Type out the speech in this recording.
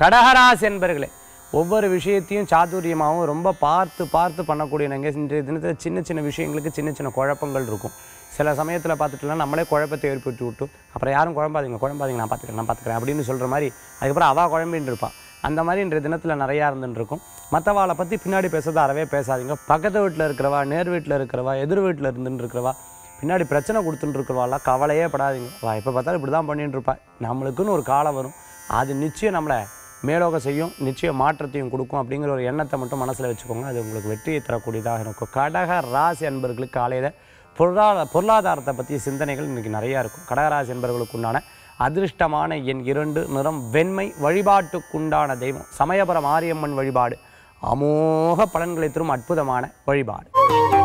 கடகராசி என்பர்களே ஒவ்வொரு விஷயத்தையும் சாதுரியமாகவும் ரொம்ப பார்த்து பார்த்து பண்ணக்கூடிய நாங்கள் இன்றைய தினத்தில் சின்ன சின்ன விஷயங்களுக்கு சின்ன சின்ன குழப்பங்கள் இருக்கும் சில சமயத்தில் பார்த்துட்டுலாம் நம்மளே குழப்பத்தை ஏற்படுத்தி விட்டு அப்புறம் யாரும் குழம்பாதீங்க குழம்பாதீங்க நான் பார்த்துக்கிறேன் நான் பார்த்துக்கிறேன் அப்படின்னு சொல்கிற மாதிரி அதுக்கப்புறம் அவா குழம்பின்னு இருப்பான் அந்த மாதிரி இன்றைய தினத்தில் நிறையா இருந்துருக்கும் மற்றவாளை பற்றி பின்னாடி பேசுறது அறவே பேசாதீங்க பக்கத்து வீட்டில் இருக்கிறவா நேர் வீட்டில் இருக்கிறவா எதிர் வீட்டில் இருந்துட்டு இருக்கிறவா பின்னாடி பிரச்சனை கொடுத்துட்டு கவலையே படாதீங்க வா இப்போ பார்த்தாலும் இப்படி தான் பண்ணிட்டுருப்பா நம்மளுக்குன்னு ஒரு காலம் வரும் அது நிச்சயம் நம்மளை மேலோக செய்யும் நிச்சயம் மாற்றத்தையும் கொடுக்கும் அப்படிங்கிற ஒரு எண்ணத்தை மட்டும் மனசில் வச்சுக்கோங்க அது உங்களுக்கு வெற்றியை தரக்கூடியதாக இருக்கும் கடக ராசி அன்பர்களுக்கு காலையில் பொருளாதார பொருளாதாரத்தை பற்றிய சிந்தனைகள் இன்றைக்கி நிறையா இருக்கும் கடகராசி என்பர்களுக்கு உண்டான அதிர்ஷ்டமான என் இரண்டு நிறம் வெண்மை வழிபாட்டுக்குண்டான தெய்வம் சமயபுரம் மாரியம்மன் வழிபாடு அமோக பலன்களை தரும் அற்புதமான வழிபாடு